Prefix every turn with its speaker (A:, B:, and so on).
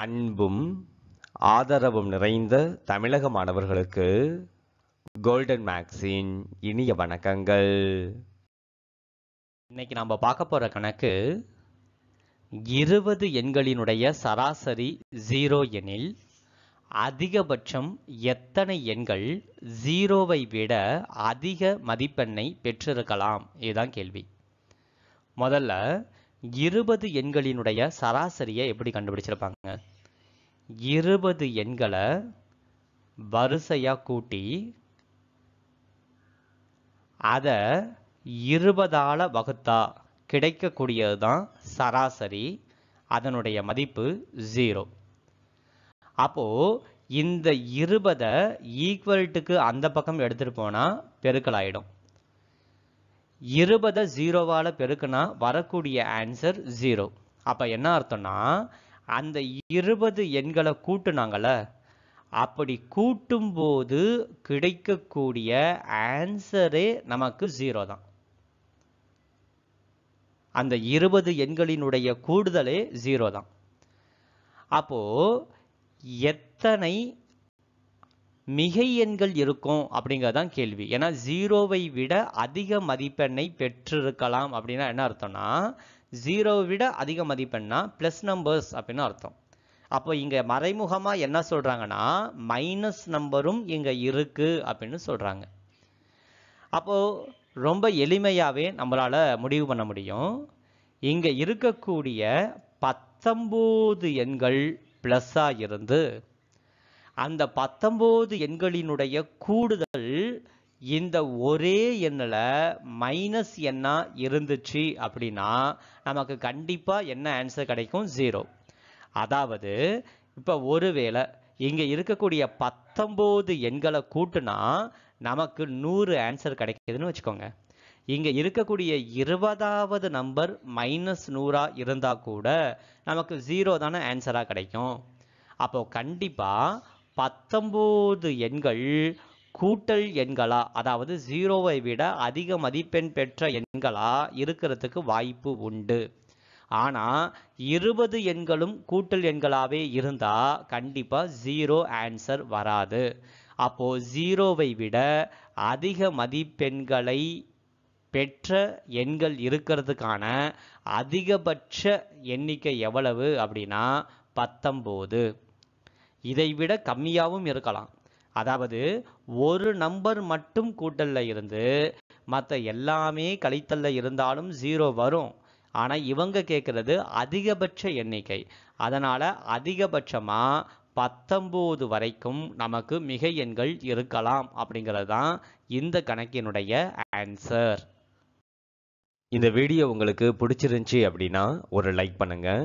A: அன்பும் ஆதரவும் நிறைந்த தமிழக மாணவர்களுக்கு கோல்டன் மேக்ஸின் இனிய வணக்கங்கள் இன்னைக்கு நாம் பார்க்க போகிற கணக்கு இருபது எண்களினுடைய சராசரி ஜீரோ எனில் அதிகபட்சம் எத்தனை எண்கள் ஜீரோவை விட அதிக மதிப்பெண்ணை பெற்றிருக்கலாம் இதுதான் கேள்வி முதல்ல இருபது எண்களினுடைய சராசரியை எப்படி கண்டுபிடிச்சிருப்பாங்க இருபது எண்களை வரிசையாக கூட்டி அதை இருபதால் வகுத்தா கிடைக்கக்கூடியது தான் சராசரி அதனுடைய மதிப்பு ஜீரோ அப்போது இந்த இருபதை ஈக்குவல்ட்டுக்கு அந்த பக்கம் எடுத்துகிட்டு போனால் பெருக்கல் இருபதை ஜீரோவால் பெருக்குனா வரக்கூடிய ஆன்சர் ஜீரோ அப்போ என்ன அர்த்தம்னா அந்த இருபது எண்களை கூட்டுனாங்கள அப்படி கூட்டும்போது கிடைக்கக்கூடிய ஆன்சரே நமக்கு ஜீரோ தான் அந்த இருபது எண்களினுடைய கூடுதலே ஜீரோ தான் அப்போ எத்தனை மிகை எண்கள் இருக்கும் அப்படிங்கிறதான் கேள்வி ஏன்னா ஜீரோவை விட அதிக மதிப்பெண்ணை பெற்றிருக்கலாம் அப்படின்னா என்ன அர்த்தம்னா ஜீரோவை விட அதிக மதிப்பெண்ணா ப்ளஸ் நம்பர்ஸ் அப்படின்னு அர்த்தம் அப்போ இங்கே மறைமுகமாக என்ன சொல்கிறாங்கன்னா மைனஸ் நம்பரும் இங்கே இருக்குது அப்படின்னு சொல்கிறாங்க அப்போது ரொம்ப எளிமையாகவே நம்மளால் முடிவு பண்ண முடியும் இங்கே இருக்கக்கூடிய பத்தொம்போது எண்கள் ப்ளஸ்ஸாக இருந்து அந்த பத்தொம்போது எண்களினுடைய கூடுதல் இந்த ஒரே எண்ணில் மைனஸ் எண்ணாக இருந்துச்சு அப்படின்னா நமக்கு கண்டிப்பாக என்ன ஆன்சர் கிடைக்கும் ஜீரோ அதாவது இப்போ ஒருவேளை இங்கே இருக்கக்கூடிய பத்தொம்போது எண்களை கூட்டுனா நமக்கு நூறு ஆன்சர் கிடைக்குதுன்னு வச்சுக்கோங்க இங்கே இருக்கக்கூடிய இருபதாவது நம்பர் மைனஸ் நூறாக இருந்தால் கூட நமக்கு ஜீரோ தானே ஆன்சராக கிடைக்கும் அப்போது கண்டிப்பாக பத்தொம்போது எண்கள் கூட்டல் எண்களா அதாவது ஜீரோவை விட அதிக மதிப்பெண் பெற்ற எண்களா இருக்கிறதுக்கு வாய்ப்பு உண்டு ஆனால் இருபது எண்களும் கூட்டல் எண்களாகவே இருந்தால் கண்டிப்பாக ஜீரோ ஆன்சர் வராது அப்போது ஜீரோவை விட அதிக மதிப்பெண்களை பெற்ற எண்கள் இருக்கிறதுக்கான அதிகபட்ச எண்ணிக்கை எவ்வளவு அப்படின்னா பத்தொம்போது இதைவிட கம்மியாகவும் இருக்கலாம் அதாவது ஒரு நம்பர் மட்டும் கூட்டலில் இருந்து மற்ற எல்லாமே கழித்தலில் இருந்தாலும் ஜீரோ வரும் ஆனால் இவங்க கேட்குறது அதிகபட்ச எண்ணிக்கை அதனால் அதிகபட்சமாக பத்தொம்போது வரைக்கும் நமக்கு மிக எண்கள் இருக்கலாம் அப்படிங்கிறது தான் இந்த கணக்கினுடைய ஆன்சர் இந்த வீடியோ உங்களுக்கு பிடிச்சிருந்துச்சி அப்படின்னா ஒரு லைக் பண்ணுங்கள்